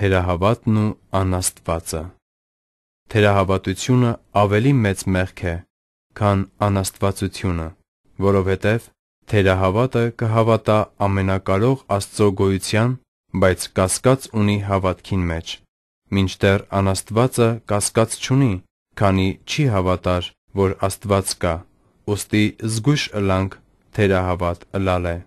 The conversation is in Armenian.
թերահավատն ու անաստվածը։ Թերահավատությունը ավելի մեծ մեղք է, քան անաստվածությունը, որովհետև թերահավատը կհավատա ամենակարող Աստծո գոյության, բայց կասկած ունի հավատքին մեջ, մինչդեռ անաստվածը կասկած չունի, քանի չի հավատար, որ Աստված կա, ուստի զգույշ ըլանք թերահավատ ըլալ է։